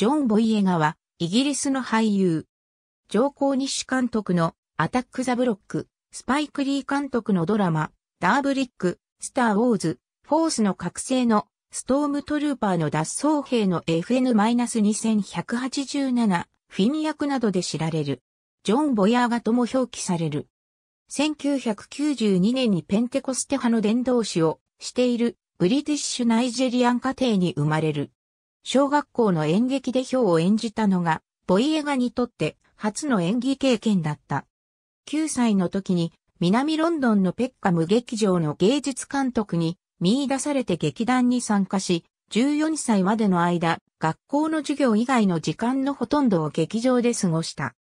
ジョン・ボイエガは、イギリスの俳優。上皇西監督のアタック・ザ・ブロック、スパイク・リー監督のドラマ、ダーブリック、スター・ウォーズ、フォースの覚醒のストームトルーパーの脱走兵の FN-2187、フィン役などで知られる。ジョン・ボヤーガとも表記される。1992年にペンテコステ派の伝道師をしているブリティッシュ・ナイジェリアン家庭に生まれる。小学校の演劇でヒョウを演じたのが、ボイエガにとって初の演技経験だった。9歳の時に南ロンドンのペッカム劇場の芸術監督に見出されて劇団に参加し、14歳までの間、学校の授業以外の時間のほとんどを劇場で過ごした。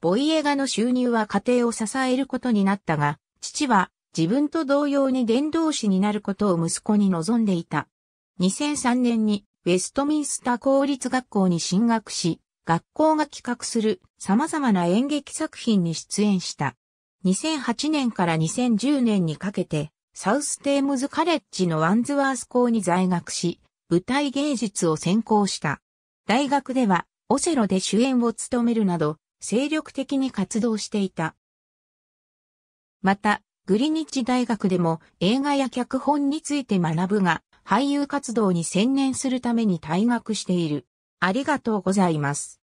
ボイエガの収入は家庭を支えることになったが、父は自分と同様に伝道師になることを息子に望んでいた。2003年にウェストミンスター公立学校に進学し、学校が企画する様々な演劇作品に出演した。2008年から2010年にかけて、サウステームズカレッジのワンズワース校に在学し、舞台芸術を専攻した。大学では、オセロで主演を務めるなど、精力的に活動していた。また、グリニッジ大学でも映画や脚本について学ぶが、俳優活動に専念するために退学している。ありがとうございます。